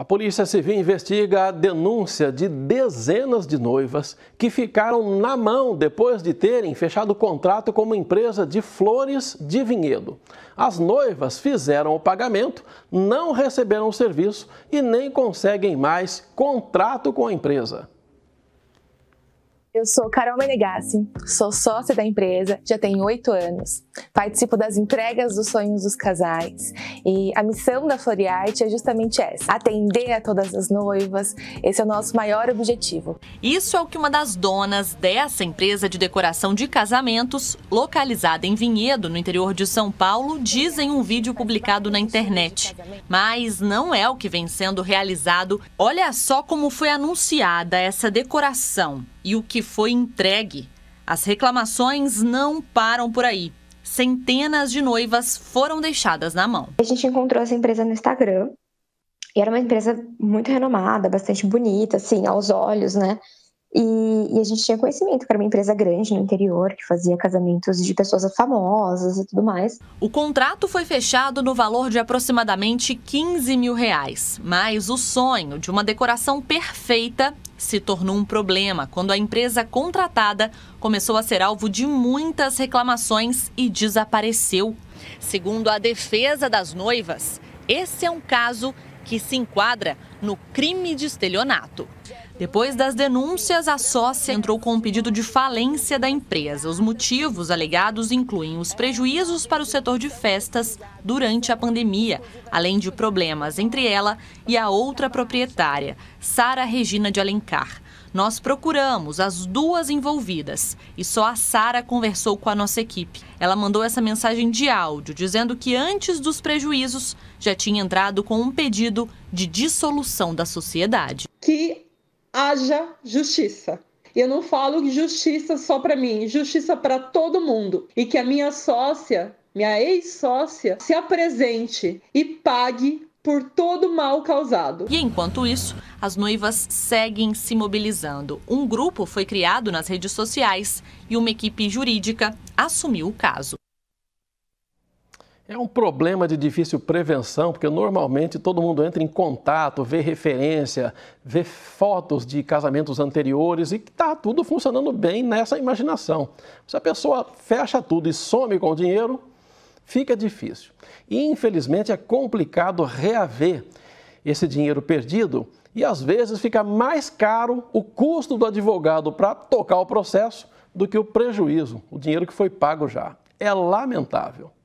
A Polícia Civil investiga a denúncia de dezenas de noivas que ficaram na mão depois de terem fechado contrato com uma empresa de flores de vinhedo. As noivas fizeram o pagamento, não receberam o serviço e nem conseguem mais contrato com a empresa. Eu sou Carol Menegassi, sou sócia da empresa, já tenho oito anos. Participo das entregas dos sonhos dos casais e a missão da Floriarte é justamente essa: atender a todas as noivas. Esse é o nosso maior objetivo. Isso é o que uma das donas dessa empresa de decoração de casamentos, localizada em Vinhedo, no interior de São Paulo, diz em um vídeo publicado na internet. Mas não é o que vem sendo realizado. Olha só como foi anunciada essa decoração e o que foi entregue. As reclamações não param por aí. Centenas de noivas foram deixadas na mão. A gente encontrou essa empresa no Instagram e era uma empresa muito renomada, bastante bonita, assim, aos olhos, né? E, e, a gente tinha conhecimento que era uma empresa grande no interior que fazia casamentos de pessoas famosas e tudo mais. O contrato foi fechado no valor de aproximadamente 15 mil reais, mas o sonho de uma decoração perfeita se tornou um problema quando a empresa contratada começou a ser alvo de muitas reclamações e desapareceu. Segundo a defesa das noivas, esse é um caso que se enquadra no crime de estelionato. Depois das denúncias, a sócia entrou com um pedido de falência da empresa. Os motivos alegados incluem os prejuízos para o setor de festas durante a pandemia, além de problemas entre ela e a outra proprietária, Sara Regina de Alencar. Nós procuramos as duas envolvidas e só a Sara conversou com a nossa equipe. Ela mandou essa mensagem de áudio dizendo que antes dos prejuízos já tinha entrado com um pedido de dissolução da sociedade. Que haja justiça. Eu não falo justiça só para mim, justiça para todo mundo. E que a minha sócia, minha ex-sócia, se apresente e pague por todo o mal causado. E enquanto isso, as noivas seguem se mobilizando. Um grupo foi criado nas redes sociais e uma equipe jurídica assumiu o caso. É um problema de difícil prevenção, porque normalmente todo mundo entra em contato, vê referência, vê fotos de casamentos anteriores e está tudo funcionando bem nessa imaginação. Se a pessoa fecha tudo e some com o dinheiro, fica difícil. E infelizmente é complicado reaver esse dinheiro perdido e às vezes fica mais caro o custo do advogado para tocar o processo do que o prejuízo, o dinheiro que foi pago já. É lamentável.